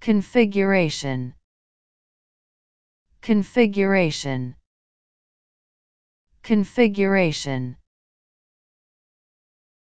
Configuration Configuration Configuration